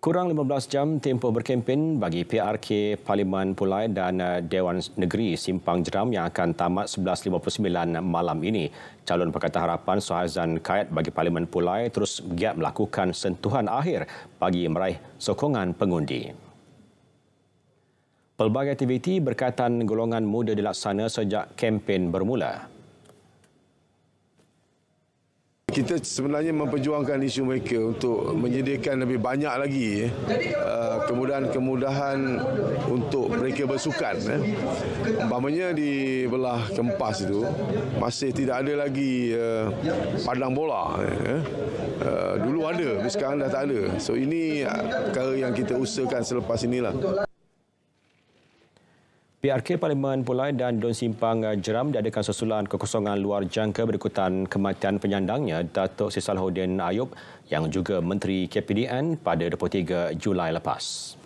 Kurang 15 jam tempoh berkempen bagi PRK Parlimen Pulai dan eh, Dewan Negeri Simpang Jeram yang akan tamat 11.59 malam ini. Calon Pakata Harapan Suhaizan Kayat bagi Parlimen Pulai terus giat melakukan sentuhan akhir bagi meraih sokongan pengundi. Pelbagai aktiviti berkaitan golongan muda dilaksana sejak kempen bermula kita sebenarnya memperjuangkan isu mereka untuk menyediakan lebih banyak lagi eh. ah, kemudahan-kemudahan untuk mereka bersukan. Eh. Umpamanya di belah kempas itu masih tidak ada lagi eh, padang bola. Ah, dulu ada, tapi sekarang dah tak ada. So ini ah, perkara yang kita usahakan selepas inilah. PRK Parlimen Pulai dan Don Simpang Jeram diadakan susulan kekosongan luar jangka berikutan kematian penyandangnya Datuk Sisalhuddin Ayub yang juga Menteri KPDN pada 23 Julai lepas.